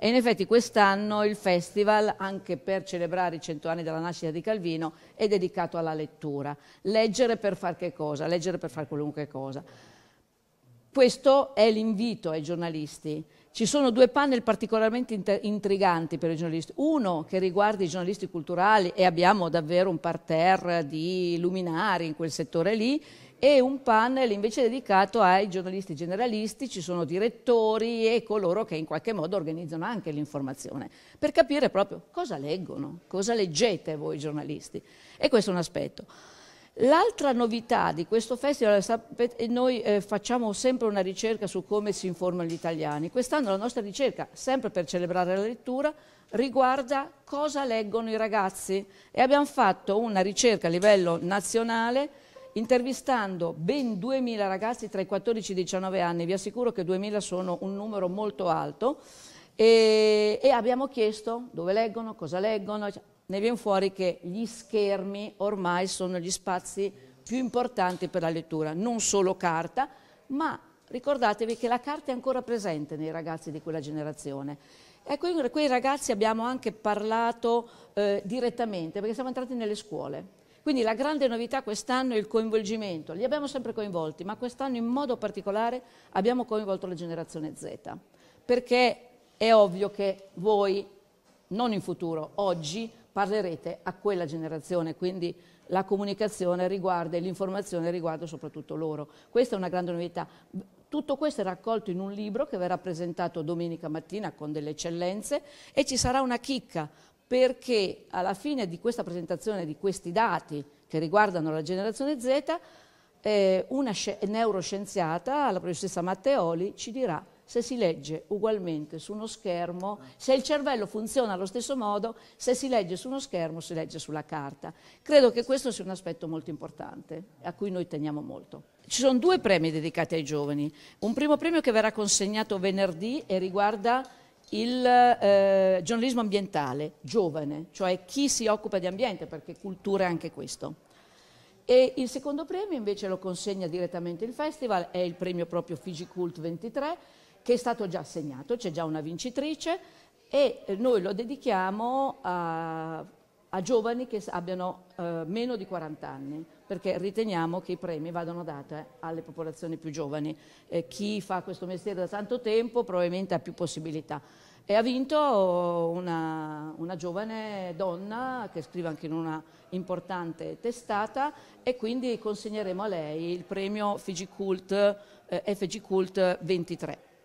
E in effetti quest'anno il festival, anche per celebrare i cento anni della nascita di Calvino, è dedicato alla lettura. Leggere per far che cosa? Leggere per far qualunque cosa. Questo è l'invito ai giornalisti ci sono due panel particolarmente intriganti per i giornalisti. Uno che riguarda i giornalisti culturali e abbiamo davvero un parterre di luminari in quel settore lì e un panel invece dedicato ai giornalisti generalisti, ci sono direttori e coloro che in qualche modo organizzano anche l'informazione, per capire proprio cosa leggono, cosa leggete voi giornalisti. E questo è un aspetto. L'altra novità di questo festival, sapete, noi eh, facciamo sempre una ricerca su come si informano gli italiani. Quest'anno la nostra ricerca, sempre per celebrare la lettura, riguarda cosa leggono i ragazzi e abbiamo fatto una ricerca a livello nazionale intervistando ben 2.000 ragazzi tra i 14 e i 19 anni, vi assicuro che 2.000 sono un numero molto alto, e, e abbiamo chiesto dove leggono, cosa leggono. Ne viene fuori che gli schermi ormai sono gli spazi più importanti per la lettura, non solo carta, ma ricordatevi che la carta è ancora presente nei ragazzi di quella generazione. Ecco, con quei ragazzi abbiamo anche parlato eh, direttamente, perché siamo entrati nelle scuole. Quindi la grande novità quest'anno è il coinvolgimento. Li abbiamo sempre coinvolti, ma quest'anno in modo particolare abbiamo coinvolto la generazione Z, perché è ovvio che voi, non in futuro, oggi parlerete a quella generazione, quindi la comunicazione riguarda e l'informazione riguarda soprattutto loro. Questa è una grande novità. Tutto questo è raccolto in un libro che verrà presentato domenica mattina con delle eccellenze e ci sarà una chicca perché alla fine di questa presentazione di questi dati che riguardano la generazione Z, eh, una neuroscienziata, la professoressa Matteoli, ci dirà se si legge ugualmente su uno schermo, se il cervello funziona allo stesso modo, se si legge su uno schermo si legge sulla carta. Credo che questo sia un aspetto molto importante, a cui noi teniamo molto. Ci sono due premi dedicati ai giovani. Un primo premio che verrà consegnato venerdì e riguarda il eh, giornalismo ambientale giovane, cioè chi si occupa di ambiente, perché cultura è anche questo. E il secondo premio invece lo consegna direttamente il festival, è il premio proprio Figicult 23, che è stato già assegnato, c'è già una vincitrice e eh, noi lo dedichiamo a, a giovani che abbiano eh, meno di 40 anni, perché riteniamo che i premi vadano dati eh, alle popolazioni più giovani. Eh, chi fa questo mestiere da tanto tempo probabilmente ha più possibilità. E ha vinto una, una, giovane donna che scrive anche in una importante testata e quindi consegneremo a lei il premio FG Cult, eh, FG Cult 23.